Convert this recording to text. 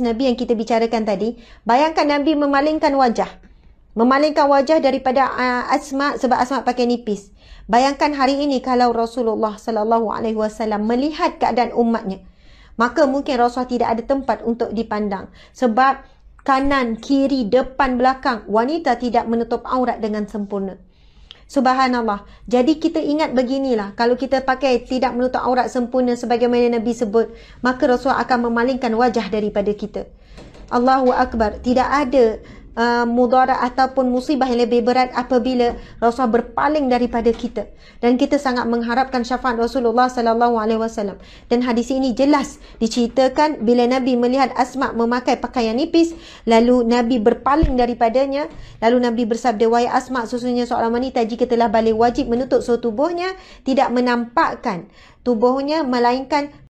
Nabi yang kita bicarakan tadi, bayangkan Nabi memalingkan wajah. Memalingkan wajah daripada uh, Asma sebab Asma pakai nipis. Bayangkan hari ini kalau Rasulullah sallallahu alaihi wasallam melihat keadaan umatnya, maka mungkin Rasul tidak ada tempat untuk dipandang sebab kanan, kiri, depan, belakang, wanita tidak menutup aurat dengan sempurna. Subhanallah. Jadi kita ingat beginilah. Kalau kita pakai tidak menutup aurat sempurna sebagaimana Nabi sebut, maka Rasul akan memalingkan wajah daripada kita. Allahu Akbar. Tidak ada uh, mudarat ataupun musibah yang lebih berat apabila Rasulullah berpaling daripada kita dan kita sangat mengharapkan syafaat Rasulullah sallallahu alaihi wasallam. Dan hadis ini jelas diceritakan bila Nabi melihat Asma memakai pakaian nipis lalu Nabi berpaling daripadanya lalu Nabi bersabda wahai Asma sesungguhnya seorang wanita jika telah balik wajib menutup seluruh tubuhnya tidak menampakkan tubuhnya melainkan